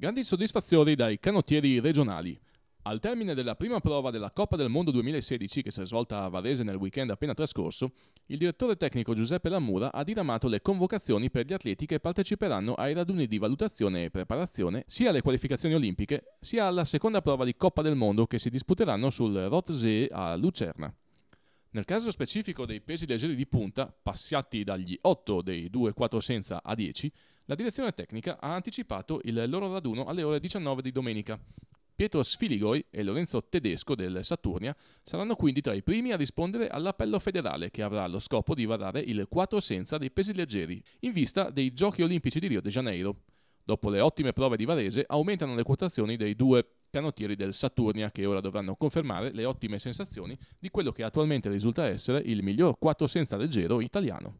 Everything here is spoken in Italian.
Grandi soddisfazioni dai canottieri regionali. Al termine della prima prova della Coppa del Mondo 2016 che si è svolta a Varese nel weekend appena trascorso, il direttore tecnico Giuseppe Lamura ha diramato le convocazioni per gli atleti che parteciperanno ai raduni di valutazione e preparazione sia alle qualificazioni olimpiche sia alla seconda prova di Coppa del Mondo che si disputeranno sul Rotzee a Lucerna. Nel caso specifico dei pesi leggeri di punta, passati dagli 8 dei 2-4 senza a 10, la direzione tecnica ha anticipato il loro raduno alle ore 19 di domenica. Pietro Sfiligoi e Lorenzo Tedesco del Saturnia saranno quindi tra i primi a rispondere all'appello federale che avrà lo scopo di varare il 4 senza dei pesi leggeri in vista dei Giochi Olimpici di Rio de Janeiro. Dopo le ottime prove di Varese aumentano le quotazioni dei due canottieri del Saturnia che ora dovranno confermare le ottime sensazioni di quello che attualmente risulta essere il miglior 4 senza leggero italiano.